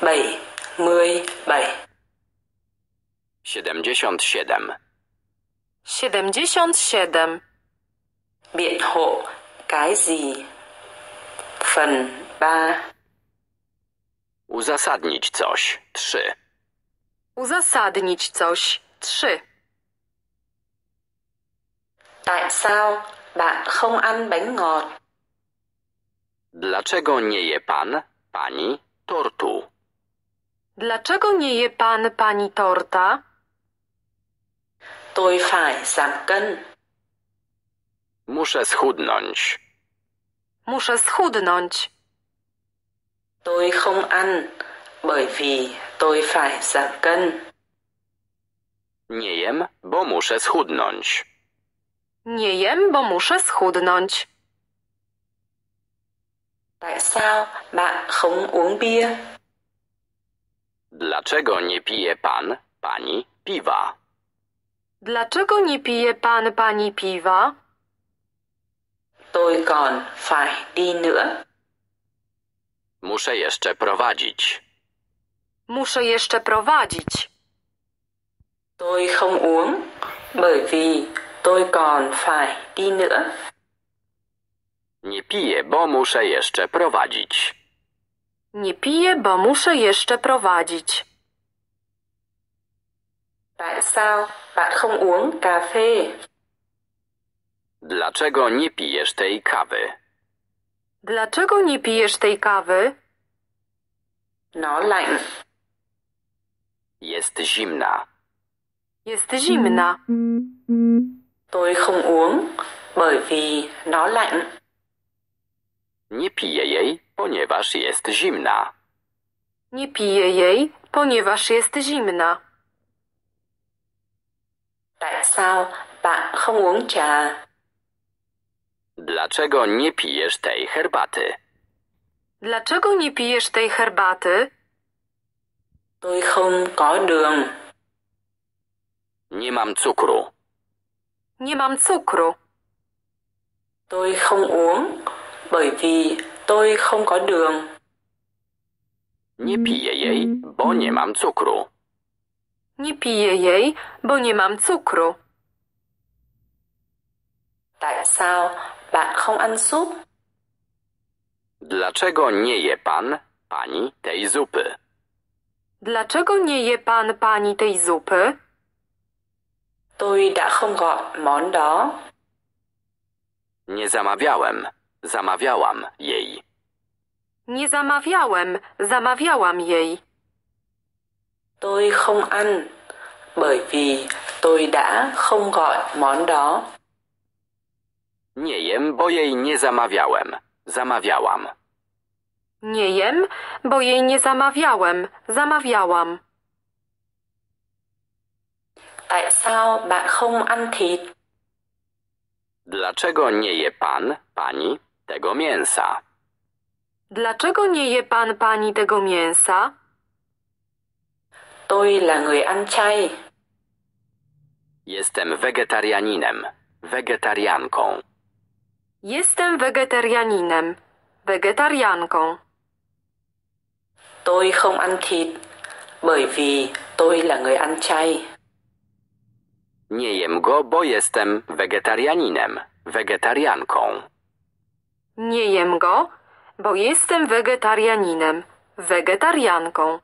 77 77 77 Biện hộ cái gì? Phần 3 Uzasadnić coś. 3 Uzasadnić coś. 3 Tại sao bạn không ăn bánh ngọt? Dlaczego nie je pan, pani tortu? Dlaczego nie je pan pani torta? Tôi phải giảm cân. Muszę schudnąć. Muszę schudnąć. Tôi không ăn bởi vì tôi phải giảm cân. Nie jem, bo muszę schudnąć. Nie jem, bo muszę schudnąć. Tại sao bạn không uống bia? Dlaczego nie pije pan, pani piwa? Dlaczego nie pije pan, pani piwa? Tôi còn phải đi nữa. Muszę jeszcze prowadzić. Muszę jeszcze prowadzić. Tôi không uống bởi vì tôi còn phải đi nữa. Nie piję, bo muszę jeszcze prowadzić. Nie piję, bo muszę jeszcze prowadzić. Tại sao bạn không uống cà phê? Dlaczego nie pijesz tej kawy? Dlaczego nie pijesz tej kawy? No lạnh. Jest zimna. Jest zimna. Tôi không uống bởi vì nó lạnh. Nie piję jej, ponieważ jest zimna. Nie piję jej, ponieważ jest zimna. Tại sao bạn không uống trà? Dlaczego nie pijesz tej herbaty? Dlaczego nie pijesz tej herbaty? Tôi không có đường. Nie mam cukru. Nie mam cukru. Tôi không uống bởi vì tôi không có đường. Nie piję jej, bo nie mam cukru. Nie piję jej, bo nie mam cukru. Tại sao bạn không ăn súp? Dlaczego nie je pan, pani tej zupy? Dlaczego nie je pan, pani tej zupy? Tôi đã không gọi món đó. Nie zamawiałem. Zamawiałam jej. Nie zamawiałem, zamawiałam jej. Tôi không ăn, bởi vì tôi đã không gọi món đó. Nie jem, bo jej nie zamawiałem. Zamawiałam. Nie jem, bo jej nie zamawiałem, zamawiałam. Tại sao bạn không ăn thịt? Dlaczego nie je pan, pani? tego mięsa. Dlaczego nie je pan pani tego mięsa? Tôi là người ăn chay. Jestem wegetarianinem, wegetarianką. Jestem wegetarianinem, wegetarianką. Tôi không ăn thịt, bởi vì tôi là người ăn chay. Nie jem go, bo jestem wegetarianinem, wegetarianką. Nie jem go, bo jestem wegetarianinem, wegetarianką.